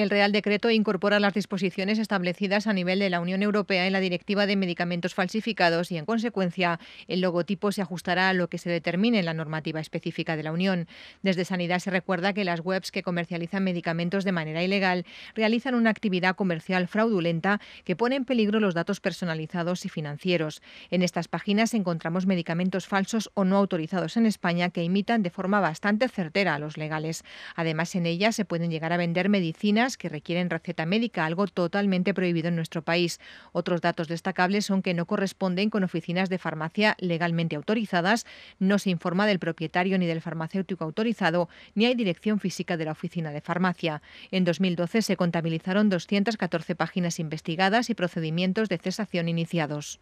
El Real Decreto incorpora las disposiciones establecidas a nivel de la Unión Europea en la Directiva de Medicamentos Falsificados y, en consecuencia, el logotipo se ajustará a lo que se determine en la normativa específica de la Unión. Desde Sanidad se recuerda que las webs que comercializan medicamentos de manera ilegal realizan una actividad comercial fraudulenta que pone en peligro los datos personalizados y financieros. En estas páginas encontramos medicamentos falsos o no autorizados en España que imitan de forma bastante certera a los legales. Además, en ellas se pueden llegar a vender medicinas que requieren receta médica, algo totalmente prohibido en nuestro país. Otros datos destacables son que no corresponden con oficinas de farmacia legalmente autorizadas, no se informa del propietario ni del farmacéutico autorizado, ni hay dirección física de la oficina de farmacia. En 2012 se contabilizaron 214 páginas investigadas y procedimientos de cesación iniciados.